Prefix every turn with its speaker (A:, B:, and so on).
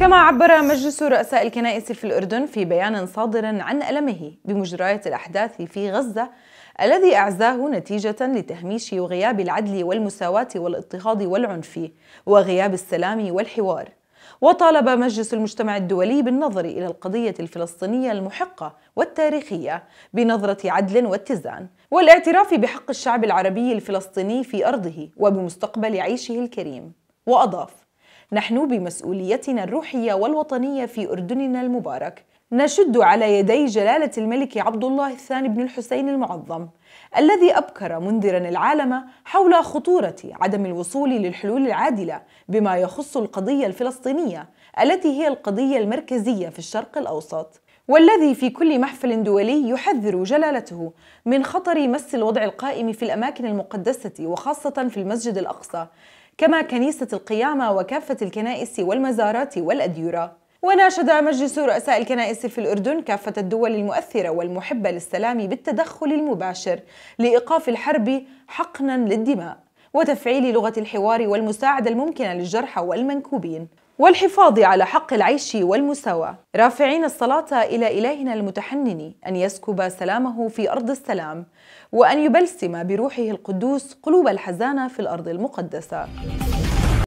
A: كما عبر مجلس رؤساء الكنائس في الأردن في بيان صادر عن ألمه بمجريات الأحداث في غزة الذي أعزاه نتيجة لتهميش وغياب العدل والمساواة والاضطهاد والعنف وغياب السلام والحوار وطالب مجلس المجتمع الدولي بالنظر إلى القضية الفلسطينية المحقة والتاريخية بنظرة عدل واتزان والاعتراف بحق الشعب العربي الفلسطيني في أرضه وبمستقبل عيشه الكريم وأضاف نحن بمسؤوليتنا الروحية والوطنية في أردننا المبارك نشد على يدي جلالة الملك عبد الله الثاني بن الحسين المعظم الذي أبكر منذرا العالم حول خطورة عدم الوصول للحلول العادلة بما يخص القضية الفلسطينية التي هي القضية المركزية في الشرق الأوسط والذي في كل محفل دولي يحذر جلالته من خطر مس الوضع القائم في الأماكن المقدسة وخاصة في المسجد الأقصى كما كنيسة القيامة وكافة الكنائس والمزارات والأديرة وناشد مجلس رؤساء الكنائس في الأردن كافة الدول المؤثرة والمحبة للسلام بالتدخل المباشر لإيقاف الحرب حقنا للدماء وتفعيل لغة الحوار والمساعدة الممكنة للجرحى والمنكوبين والحفاظ على حق العيش والمساواة رافعين الصلاة إلى إلهنا المتحنن أن يسكب سلامه في أرض السلام وأن يبلسم بروحه القدوس قلوب الحزانة في الأرض المقدسة